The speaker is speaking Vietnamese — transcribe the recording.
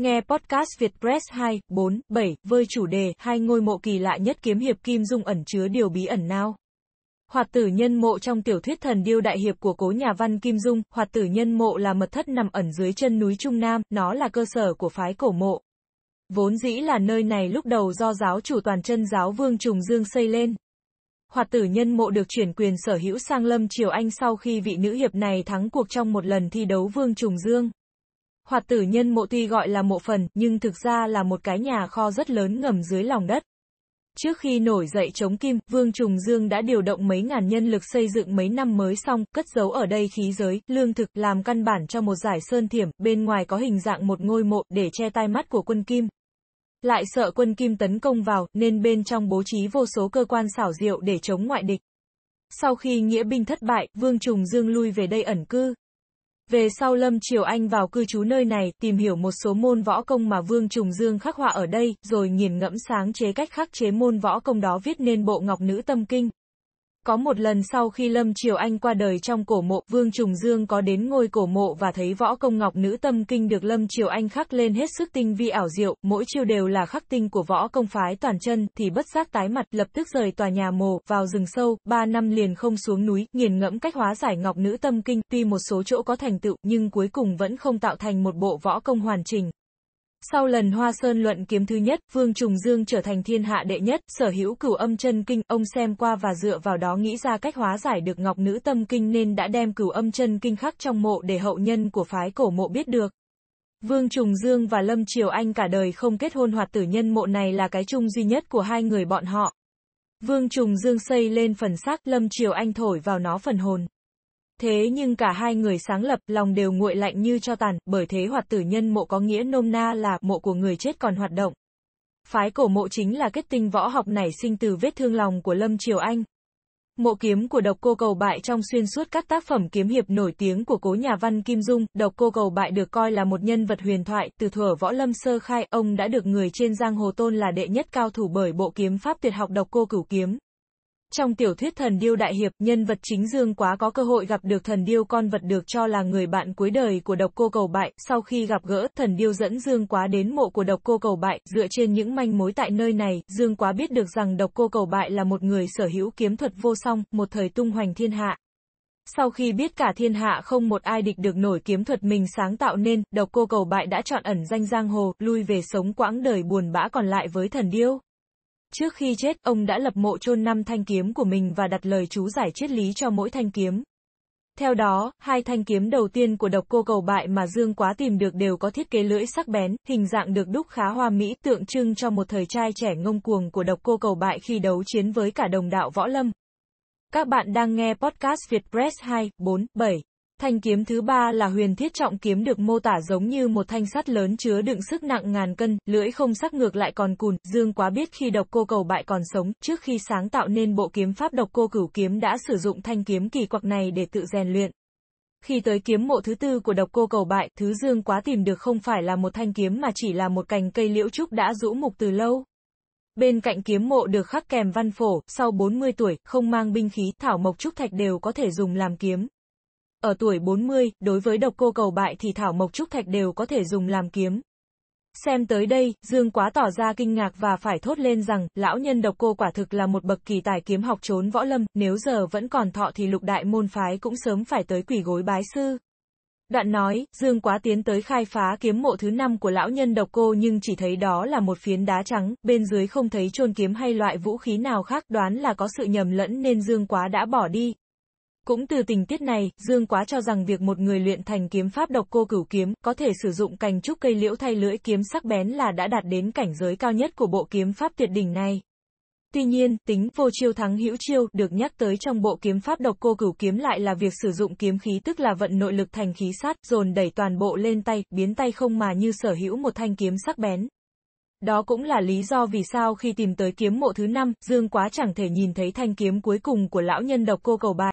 Nghe podcast Việt Press 2, 4, 7 với chủ đề hai ngôi mộ kỳ lạ nhất kiếm hiệp Kim Dung ẩn chứa điều bí ẩn nào. Hoạt tử nhân mộ trong tiểu thuyết thần điêu đại hiệp của cố nhà văn Kim Dung, hoạt tử nhân mộ là mật thất nằm ẩn dưới chân núi Trung Nam, nó là cơ sở của phái cổ mộ. Vốn dĩ là nơi này lúc đầu do giáo chủ toàn chân giáo Vương Trùng Dương xây lên. Hoạt tử nhân mộ được chuyển quyền sở hữu sang Lâm Triều Anh sau khi vị nữ hiệp này thắng cuộc trong một lần thi đấu Vương Trùng Dương. Hoạt tử nhân mộ tuy gọi là mộ phần, nhưng thực ra là một cái nhà kho rất lớn ngầm dưới lòng đất. Trước khi nổi dậy chống kim, Vương Trùng Dương đã điều động mấy ngàn nhân lực xây dựng mấy năm mới xong, cất giấu ở đây khí giới, lương thực, làm căn bản cho một giải sơn thiểm, bên ngoài có hình dạng một ngôi mộ, để che tai mắt của quân kim. Lại sợ quân kim tấn công vào, nên bên trong bố trí vô số cơ quan xảo diệu để chống ngoại địch. Sau khi nghĩa binh thất bại, Vương Trùng Dương lui về đây ẩn cư, về sau Lâm Triều Anh vào cư trú nơi này, tìm hiểu một số môn võ công mà Vương Trùng Dương khắc họa ở đây, rồi nghiền ngẫm sáng chế cách khắc chế môn võ công đó viết nên bộ Ngọc Nữ Tâm Kinh. Có một lần sau khi Lâm Triều Anh qua đời trong cổ mộ, Vương Trùng Dương có đến ngôi cổ mộ và thấy võ công ngọc nữ tâm kinh được Lâm Triều Anh khắc lên hết sức tinh vi ảo diệu, mỗi chiêu đều là khắc tinh của võ công phái toàn chân, thì bất giác tái mặt, lập tức rời tòa nhà mộ vào rừng sâu, ba năm liền không xuống núi, nghiền ngẫm cách hóa giải ngọc nữ tâm kinh, tuy một số chỗ có thành tựu, nhưng cuối cùng vẫn không tạo thành một bộ võ công hoàn chỉnh. Sau lần Hoa Sơn luận kiếm thứ nhất, Vương Trùng Dương trở thành thiên hạ đệ nhất, sở hữu cửu âm chân kinh, ông xem qua và dựa vào đó nghĩ ra cách hóa giải được ngọc nữ tâm kinh nên đã đem cửu âm chân kinh khắc trong mộ để hậu nhân của phái cổ mộ biết được. Vương Trùng Dương và Lâm Triều Anh cả đời không kết hôn hoạt tử nhân mộ này là cái chung duy nhất của hai người bọn họ. Vương Trùng Dương xây lên phần xác Lâm Triều Anh thổi vào nó phần hồn. Thế nhưng cả hai người sáng lập lòng đều nguội lạnh như cho tàn, bởi thế hoạt tử nhân mộ có nghĩa nôm na là mộ của người chết còn hoạt động. Phái cổ mộ chính là kết tinh võ học nảy sinh từ vết thương lòng của Lâm Triều Anh. Mộ kiếm của độc cô cầu bại trong xuyên suốt các tác phẩm kiếm hiệp nổi tiếng của cố nhà văn Kim Dung, độc cô cầu bại được coi là một nhân vật huyền thoại, từ thuở võ lâm sơ khai, ông đã được người trên giang hồ tôn là đệ nhất cao thủ bởi bộ kiếm pháp tuyệt học độc cô cửu kiếm. Trong tiểu thuyết Thần Điêu Đại Hiệp, nhân vật chính Dương Quá có cơ hội gặp được Thần Điêu con vật được cho là người bạn cuối đời của độc cô cầu bại. Sau khi gặp gỡ, Thần Điêu dẫn Dương Quá đến mộ của độc cô cầu bại. Dựa trên những manh mối tại nơi này, Dương Quá biết được rằng độc cô cầu bại là một người sở hữu kiếm thuật vô song, một thời tung hoành thiên hạ. Sau khi biết cả thiên hạ không một ai địch được nổi kiếm thuật mình sáng tạo nên, độc cô cầu bại đã chọn ẩn danh giang hồ, lui về sống quãng đời buồn bã còn lại với thần điêu. Trước khi chết, ông đã lập mộ chôn năm thanh kiếm của mình và đặt lời chú giải triết lý cho mỗi thanh kiếm. Theo đó, hai thanh kiếm đầu tiên của độc cô cầu bại mà Dương Quá tìm được đều có thiết kế lưỡi sắc bén, hình dạng được đúc khá hoa mỹ, tượng trưng cho một thời trai trẻ ngông cuồng của độc cô cầu bại khi đấu chiến với cả đồng đạo võ lâm. Các bạn đang nghe podcast Việt Press 2, 4, 7. Thanh kiếm thứ ba là huyền thiết trọng kiếm được mô tả giống như một thanh sắt lớn chứa đựng sức nặng ngàn cân, lưỡi không sắc ngược lại còn cùn, Dương quá biết khi độc cô cầu bại còn sống, trước khi sáng tạo nên bộ kiếm pháp độc cô cửu kiếm đã sử dụng thanh kiếm kỳ quặc này để tự rèn luyện. Khi tới kiếm mộ thứ tư của độc cô cầu bại, thứ Dương quá tìm được không phải là một thanh kiếm mà chỉ là một cành cây liễu trúc đã rũ mục từ lâu. Bên cạnh kiếm mộ được khắc kèm văn phổ, sau 40 tuổi, không mang binh khí, thảo mộc trúc thạch đều có thể dùng làm kiếm. Ở tuổi 40, đối với độc cô cầu bại thì thảo mộc trúc thạch đều có thể dùng làm kiếm. Xem tới đây, Dương quá tỏ ra kinh ngạc và phải thốt lên rằng, lão nhân độc cô quả thực là một bậc kỳ tài kiếm học trốn võ lâm, nếu giờ vẫn còn thọ thì lục đại môn phái cũng sớm phải tới quỷ gối bái sư. Đoạn nói, Dương quá tiến tới khai phá kiếm mộ thứ năm của lão nhân độc cô nhưng chỉ thấy đó là một phiến đá trắng, bên dưới không thấy trôn kiếm hay loại vũ khí nào khác đoán là có sự nhầm lẫn nên Dương quá đã bỏ đi, cũng từ tình tiết này, Dương Quá cho rằng việc một người luyện thành kiếm pháp độc cô cửu kiếm, có thể sử dụng cành trúc cây liễu thay lưỡi kiếm sắc bén là đã đạt đến cảnh giới cao nhất của bộ kiếm pháp tuyệt đỉnh này. Tuy nhiên, tính vô chiêu thắng hữu chiêu được nhắc tới trong bộ kiếm pháp độc cô cửu kiếm lại là việc sử dụng kiếm khí tức là vận nội lực thành khí sát, dồn đẩy toàn bộ lên tay, biến tay không mà như sở hữu một thanh kiếm sắc bén. Đó cũng là lý do vì sao khi tìm tới kiếm mộ thứ năm, Dương Quá chẳng thể nhìn thấy thanh kiếm cuối cùng của lão nhân độc cô cầu bài.